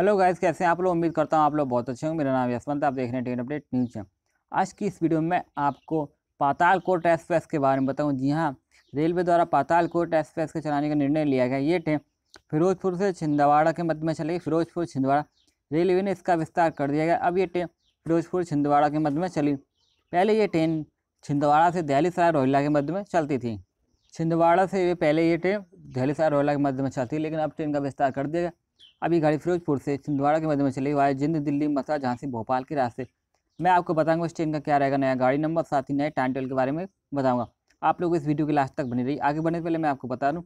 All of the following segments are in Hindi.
हेलो गाइस कैसे हैं आप लोग उम्मीद करता हूँ आप लोग बहुत अच्छे होंगे मेरा नाम यशवंत आप देख रहे हैं टेन अपडेट न्यूज है आज की इस वीडियो में आपको पाताल कोट एक्सप्रेस के बारे में बताऊँ जी हाँ रेलवे द्वारा पाताल कोट एक्सप्रेस के चलाने का निर्णय लिया गया ये ट्रेन फिरोजपुर से छिंदवाड़ा के मध्य में चलेगी फिरोजपुर छिंदवाड़ा रेलवे ने इसका विस्तार कर दिया गया अब ये ट्रेन फिरोजपुर छिंदवाड़ा के मध्य में चली पहले ये ट्रेन छिंदवाड़ा से दहली सराय रोहिला के मध्य में चलती थी छिंदवाड़ा से पहले ये ट्रेन दहली सराय रोहिला के मध्य में चलती लेकिन अब ट्रेन का विस्तार कर दिया गया अभी गाड़ी फिरोजपुर से छिंदवाड़ा के मध्य में चली हुआ है जिंद दिल्ली मथुरा झांसी भोपाल के रास्ते मैं आपको बताऊंगा इस ट्रेन का क्या रहेगा नया गाड़ी नंबर साथ ही नए टाइम टेबल के बारे में बताऊंगा आप लोग इस वीडियो के लास्ट तक बनी रही आगे बढ़ने से पहले मैं आपको बता दूँ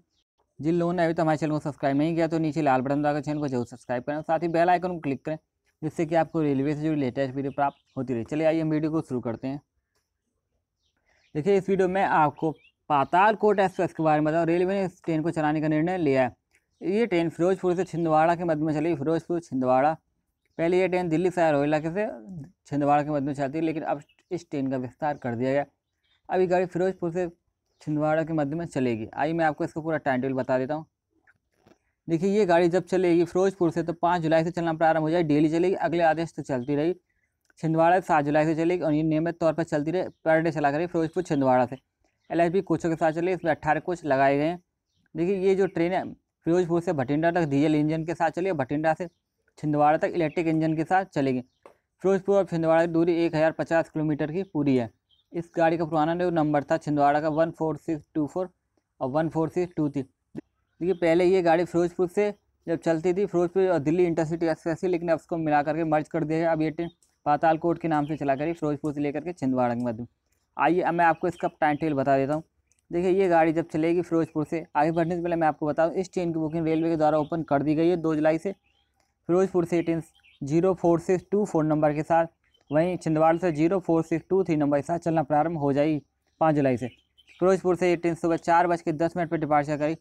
जिन लोगों ने अभी तो हमारे चैनल को सब्सक्राइब नहीं किया तो नीचे लाल बटन दाकर चैनल को जरूर सब्सक्राइब करें साथ ही बेल आइकन को क्लिक करें जिससे कि आपको रेलवे से जुड़ी लेटेस्ट वीडियो प्राप्त होती रही चले आइए हम वीडियो को शुरू करते हैं देखिए इस वीडियो में आपको पाताल कोट एक्सप्रेस के बारे में बताऊँ रेलवे ने इस ट्रेन को चलाने का निर्णय लिया है ये ट्रेन फिरोजपुर से छिंदवाड़ा के मध्य में चली फिरोजपुर छिंदवाड़ा पहले ये ट्रेन दिल्ली शहर रोहिला के से छिंदवाड़ा के मध्य में चलती लेकिन अब इस ट्रेन का विस्तार कर दिया गया अब ये गाड़ी फिरोजपुर से छिंदवाड़ा के मध्य में चलेगी आइए मैं आपको इसका पूरा टाइम टेबल बता देता हूँ देखिए ये गाड़ी जब चलेगी फिरोजपुर से तो पाँच जुलाई से चलना प्रारंभ हो जाए डेली चलेगी अगले आदेश तो चलती रही छिंदवाड़ा से सात जुलाई से चलेगी और ये नियमित तौर पर चलती रही पर डे चला करेगी फिरोजपुर छिंदवाड़ा से एल कोचों के साथ चलेगी इसमें अट्ठारह कोच लगाए गए हैं देखिए ये जो ट्रेन है फिरोजपुर से भटिंडा तक डीजल इंजन के साथ चलेगी भटिंडा से छिंदवाड़ा तक इलेक्ट्रिक इंजन के साथ चलेगी फिरोजपुर और छिंदवाड़ा की दूरी एक हज़ार पचास किलोमीटर की पूरी है इस गाड़ी का पुराना जो नंबर था छिंदवाड़ा का one four six two four और one four six two three देखिए पहले ये गाड़ी फिरोजपुर से जब चलती थी फिरोजपुर और दिल्ली इंटरसिटी एक्सप्रेस थी लेकिन अब उसको मिला करके मर्ज कर दिया अब ये ट्रेन पाताल कोट के नाम से चला करी फिरोजपुर से लेकर के छिंदवाड़ा के मध्य आइए अब मैं आपको इसका टाइम टेबल बता देता हूँ देखिए ये गाड़ी जब चलेगी फिरोजपुर से आगे बढ़ने से पहले मैं आपको बताऊँ इस ट्रेन की बुकिंग रेलवे के द्वारा ओपन कर दी गई है दो जुलाई से फिरोजपुर से train zero four six two four number के साथ वहीं छिंदवाड़ से zero four six two three number के साथ चलना प्रारंभ हो जाएगी पाँच जुलाई से फिरोजपुर से ये ट्रेन सुबह चार बज के दस मिनट पर डिपार्चर करी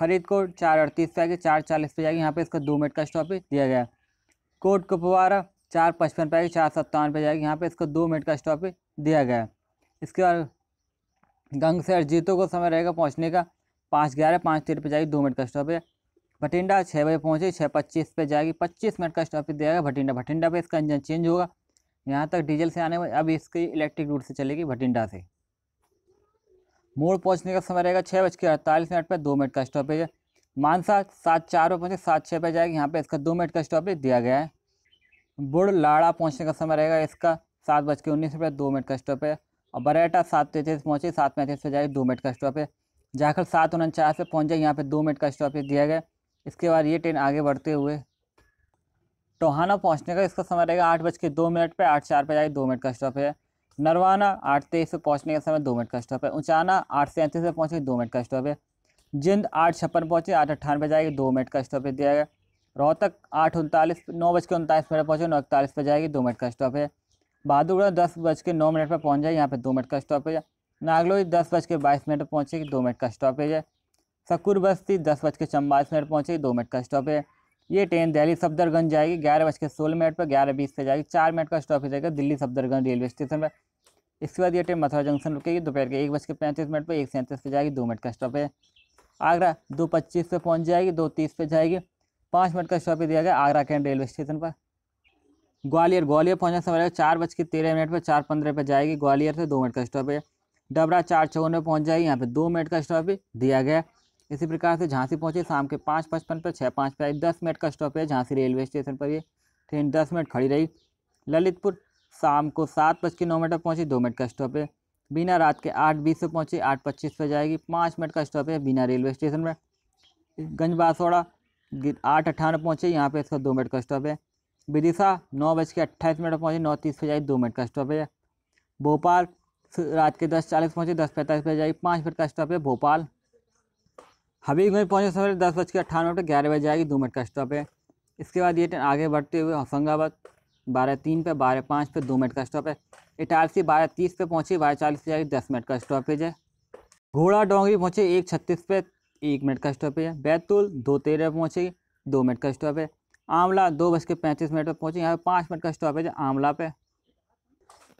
फरीदकोट चार अड़तीस पे आएगी चार चालीस पे जाएगी यहाँ पे इसका दो मिनट का स्टॉपेज दिया गया कोट कुपवारा चार पचपन पे आएगी चार सत्तावन पे जाएगी यहाँ पे इसका दो मिनट का स्टॉपेज दिया गया इसके बाद गंग से अरजीतों को समय रहेगा पहुंचने का पाँच ग्यारह पाँच तेरह पर जाएगी दो मिनट का स्टॉप है भटिंडा छः बजे पहुँचे छः पच्चीस पर जाएगी पच्चीस मिनट का स्टॉप देगा भटिंडा भटिंडा पर इसका इंजन चेंज होगा यहाँ तक डीजल से आने में अब इसकी इलेक्ट्रिक रूट से चलेगी भटिंडा से मोड़ पहुँचने का समय रहेगा छः बज के अड़तालीस मिनट पर दो मिनट का स्टॉपेज है मानसा सात चार पर पहुँचे सात छः पर जाएगी यहाँ पर इसका दो मिनट का स्टॉपेज दिया गया है बुड़ लाड़ा पहुँचने का समय रहेगा इसका सात बज के उन्नीस मिनट दो मिनट का स्टॉपेज है और बरेटा सात तैंतीस पहुँचे सात पैंतीस पर जाए दो मिनट का स्टॉपेज जाकर सात उनचास पर पहुँच जाए यहाँ पर दो मिनट का स्टॉपेज दिया गया इसके बाद ये ट्रेन आगे बढ़ते हुए टोहाना पहुँचने का इसका समय रहेगा आठ बज के दो मिनट पर आठ चार पर जाए दो मिनट का स्टॉपेज है नरवाना आठ तेईस से पहुँचने का समय दो मिनट का स्टॉप है उचाना आठ सैंतीस पर पहुँचे दो मिनट का स्टॉप है जिंद आठ छप्पन पहुँचे आठ अट्ठानवे जाएगी दो मिनट का स्टॉपेज दिया गया रोहतक आठ उनतालीस नौ बज के उनतालीस मिनट पहुँचे नौ इकतालीस पर जाएगी दो मिनट का स्टॉप है बहादुरगढ़ दस बज के नौ मिनट पर पहुँच जाए यहाँ पर दो मिनट का स्टॉपेज है नागलोई दस बज के बाईस मिनट पर पहुँचेगी दो मिनट का स्टॉपेज है सकूर बस्ती दस बज के चौवालीस मिनट पहुँचेगी दो मिनट का स्टॉपेज है ये ट्रेन दिल्ली सफदरगंज जाएगी ग्यारह बज के सोलह मिनट पर ग्यारह बीस से जाएगी चार मिनट का स्टॉपेज जाएगा दिल्ली सफदरगंज रेलवे स्टेशन पर इसके बाद ये ट्रेन मथुरा जंक्शन रुकेगी दोपहर के एक बज के पैंतीस मिनट पर एक सैंतीस पर जाएगी दो मिनट का स्टॉपेज है आगरा दो पच्चीस पर पहुँच जाएगी दो तीस पर जाएगी पाँच मिनट का स्टॉपेज दिया गया आगरा कैंट रेलवे स्टेशन पर ग्वालियर ग्वालियर पहुंचने से समय लगेगा चार बज के तेरह मिनट पर चार पंद्रह पर जाएगी ग्वालियर से दो मिनट का स्टॉप है डबरा चार चौवन में पहुंच जाएगी यहाँ पे दो मिनट का स्टॉप दिया गया इसी प्रकार से झांसी पहुँची शाम के पाँच पचपन पर छः पाँच पर आई दस मिनट का स्टॉप है झांसी रेलवे स्टेशन पर ये ट्रेन दस मिनट खड़ी रही ललितपुर शाम को सात बज के नौ मिनट पर पहुँची दो मिनट का स्टॉप है बिना रात के आठ बीस से पहुँची आठ पच्चीस पर जाएगी पाँच मिनट का स्टॉप है बिना रेलवे स्टेशन पर गंज आठ अट्ठावन पहुँचे यहाँ पर इसका दो मिनट का स्टॉप है विदिशा नौ बज के अट्ठाईस मिनट पर पहुँचे नौ तीस पर जाएगी दो मिनट का स्टॉपेज है भोपाल रात के दस चालीस पहुँचे दस पैंतालीस पर जाएगी पाँच मिनट का स्टॉप है भोपाल हबीबगंज पहुँचे सवेरे दस बज के अट्ठानवे मिनट ग्यारह बजे जाएगी दो मिनट का स्टॉप है इसके बाद ये ट्रेन आगे बढ़ते हुए होशंगाबाद बारह तीन पे बारह पाँच पे दो मिनट का स्टॉप है इटारसी बारह तीस पे पहुँची बारह चालीस पे जाएगी दस मिनट का स्टॉपेज है घोड़ा डोंगरी पहुँचे एक छत्तीस पे एक मिनट का स्टॉपेज है बैतूल दो तेरह पहुँचेगी दो मिनट का स्टॉप है आंवला दो बज के पैंतीस मिनट पर पहुँचे यहाँ पर पाँच मिनट का स्टॉपेज है आंवला पे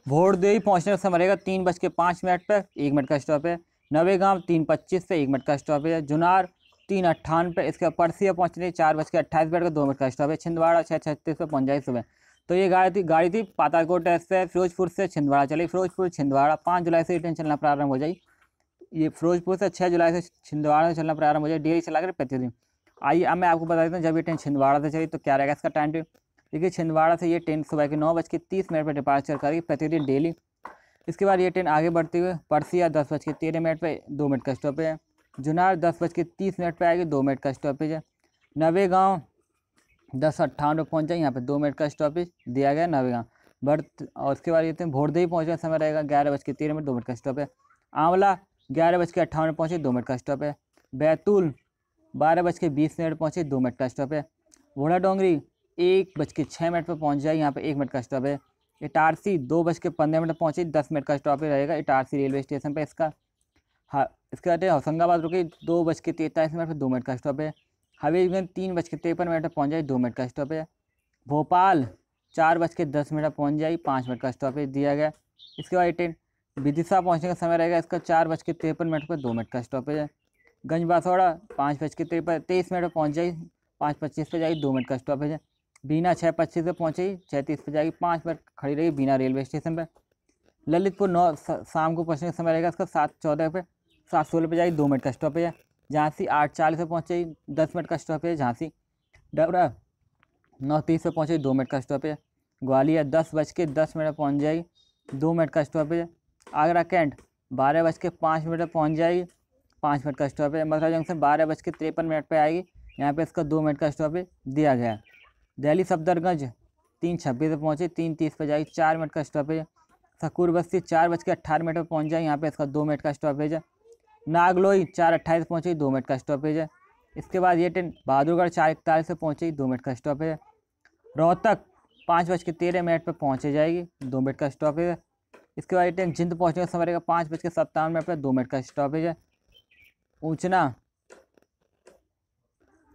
भोरदेई पहुँचने का समय रहेगा तीन बज के पाँच मिनट पर एक मिनट का स्टॉप है नवेगांव तीन पच्चीस से एक मिनट का स्टॉप है जुनार तीन अट्ठान पर इसके बाद परसिया पहुँचने चार बज के अट्ठाईस मिनट का दो मिनट का स्टॉप है छिंदवाड़ा छः छत्तीस पर पहुँच जाए सुबह तो ये गाड़ी थी गाड़ी थी पाताकोट से फिरोजपुर से छिंदवाड़ा चली फिरोजपुर छिंदवाड़ा पाँच जुलाई से रिटर्न चलना प्रारंभ हो जाए ये फिरोजपुर से छः जुलाई से छिंदवाड़ा से चलना प्रारंभ हो जाए डेली चला कर प्रतिदिन आइए अब मैं आपको बता देता हूँ जब ये ट्रेन छिंदवाड़ा से चली तो क्या रहेगा इसका टाइम टेबल देखिए छिंदवाड़ा से ये ट्रेन सुबह के नौ बज के तीस मिनट पर डिपार्चर करेगी प्रतिदिन डेली इसके बाद ये ट्रेन आगे बढ़ते हुए परसिया दस बज के तेरह मिनट पर दो मिनट का स्टॉपेज है जुनार दस बज के तीस मिनट पर आएगी दो मिनट का स्टॉपेज है नवेगाँव दस अट्ठावन पर पहुँच जाए यहाँ पर दो मिनट का स्टॉपेज दिया गया नवेगाँव बर्थ और उसके बाद ये भोरदे ही पहुँचने समय रहेगा ग्यारह बज के तेरह मिनट दो मिनट का स्टॉप है आंवला ग्यारह बज के अट्ठावन पहुँचे दो मिनट का स्टॉप है बैतूल बारह बज के बीस मिनट पहुँचे दो मिनट का स्टॉप है घोड़ा डोंगरी एक बज के छः मिनट पर पहुँच जाए यहाँ पर एक मिनट का स्टॉप है इटारसी दो बज के पंद्रह मिनट पहुँचे दस मिनट का स्टॉप रहेगा इटारसी रेलवे स्टेशन पर इसका हाँ इसके बाद होशंगाबाद रुके दो बज के तैंतालीस मिनट पर दो मिनट का स्टॉप है हबीबगंज तीन बज के तिरपन मिनट पर पहुँच जाए दो मिनट का स्टॉप है भोपाल चार बज के दस मिनट पहुँच जाए पाँच मिनट का स्टॉपेज दिया गया इसके बाद ट्रेन विदिशा पहुँचने का समय रहेगा इसका चार बज के तिरपन मिनट पर दो मिनट का स्टॉपेज है गंज बासौड़ा पाँच बज के तेईस मिनट पर पहुँच जाएगी पाँच पच्चीस पर जाएगी दो मिनट का स्टॉप है बीना छः पच्चीस पर पहुँचेगी छः तीस पर जाएगी पाँच मिनट खड़ी रहेगी बीना रेलवे स्टेशन पर ललितपुर नौ शाम को पहुँचने का समय रहेगा उसका सात चौदह पर सात सोलह पर जाएगी दो मिनट का स्टॉप है झांसी आठ चालीस पर पहुँचेगी दस मिनट का स्टॉप है झांसी डबरा नौ तीस पर पहुँचेगी दो मिनट का स्टॉप है ग्वालियर दस बज के दस मिनट पर पहुँच जाएगी दो मिनट का स्टॉप है आगरा कैंट बारह बज के पाँच मिनट पर पहुँच जाएगी पाँच मिनट का स्टॉप है मथुरा जंक्शन बारह बज के तिरपन मिनट पर आएगी यहाँ पे इसका दो मिनट का स्टॉप दिया गया दिल्ली सफदरगंज तीन छब्बीस पर पहुँचे तीन तीस पर जाएगी चार मिनट का स्टॉप है सकूर बस्ती चार बज के अट्ठारह मिनट पर पहुँच जाए यहाँ पे इसका दो मिनट का स्टॉपेज है नागलोई चार अट्ठाईस पहुँचेगी दो मिनट का स्टॉपेज है इसके बाद ये ट्रेन बहादुरगढ़ चार इकतालीस पर पहुँचेगी दो मिनट का स्टॉपेज है रोहतक पाँच बज के तेरह मिनट पर पहुँचे जाएगी दो मिनट का स्टॉपेज है इसके बाद ये ट्रेन जिंद पहुँचने का समय रहेगा पाँच बज के सत्तावन मिनट पर दो मिनट का स्टॉपेज है ऊंचना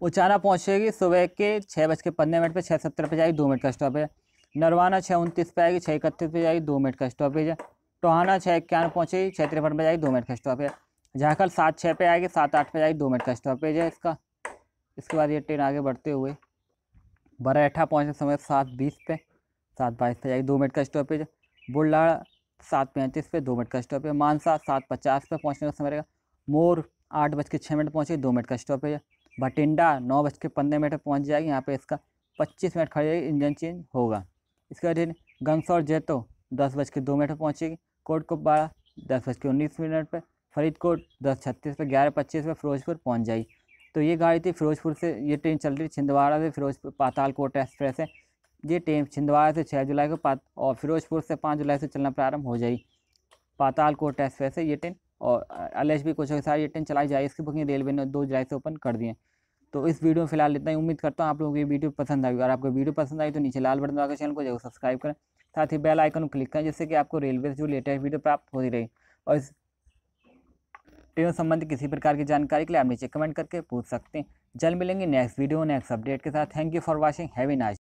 उचाना पहुँचेगी सुबह के छः बज के पंद्रह मिनट पर छः सत्तर पर जाएगी दो मिनट का स्टॉपेज नरवाना छः उनतीस पर आएगी छः इकतीस पर जाएगी दो मिनट का स्टॉपेज है टोहाना छः इक्यावन पहुँचेगी छः तिरपन पर जाएगी दो मिनट का स्टॉपेज है झाकल सात छः पर आएगी सात आठ पर जाएगी दो मिनट का स्टॉपेज है इसका इसके बाद ये ट्रेन आगे बढ़ते हुए बरेठा पहुँचने समय सात बीस पे सात बाईस पे जाएगी दो मिनट का स्टॉपेज है बुल्ला सात पैंतीस पे दो मिनट का स्टॉपेज मानसा सात पचास पर पहुँचने का समय रहेगा मोर आठ बज के छः मिनट पहुँचे दो मिनट का स्टॉपेज है भटिंडा नौ बज के पंद्रह मिनट पहुँच जाएगी यहाँ पर इसका पच्चीस मिनट खड़ी रहेगी इंजन चेंज होगा इसका ट्रेन गंगसौर जैतो दस बज के दो मिनट पर पहुँचेगी कुपवाड़ा दस बज के उन्नीस मिनट पर फरीदकोट दस छत्तीस पर ग्यारह पच्चीस पर फिरोजपुर पहुँच जाएगी तो ये गाड़ी थी फिरोजपुर से ये ट्रेन चल रही छिंदवाड़ा से फिरोजपुर पातालकोट एक्सप्रेस है ये ट्रेन छिंदवाड़ा से छः जुलाई को और फिरोजपुर से पाँच जुलाई से चलना प्रारंभ हो जाएगी पातालकोट एक्सप्रेस है ये ट्रेन और एल एच बी कोचिंग सारी ट्रेन चलाई जाए इसकी बुकिंग रेलवे ने दो जुलाई से ओपन कर दिए तो इस वीडियो में फिलहाल इतना ही उम्मीद करता हूँ आप लोगों को ये वीडियो पसंद आई अगर आपको वीडियो पसंद आई तो नीचे लाल बटन दबाकर चैनल को जरूर सब्सक्राइब करें साथ ही बेल आइकन को क्लिक करें जिससे कि आपको रेलवे से जो लेटेस्ट वीडियो प्राप्त होती रही और इस ट्रेनों संबंधित किसी प्रकार की जानकारी के लिए आप नीचे कमेंट करके पूछ सकते हैं जल्द मिलेंगे नेक्स्ट वीडियो नेक्स्ट अपडेट के साथ thank you for watching heavy nice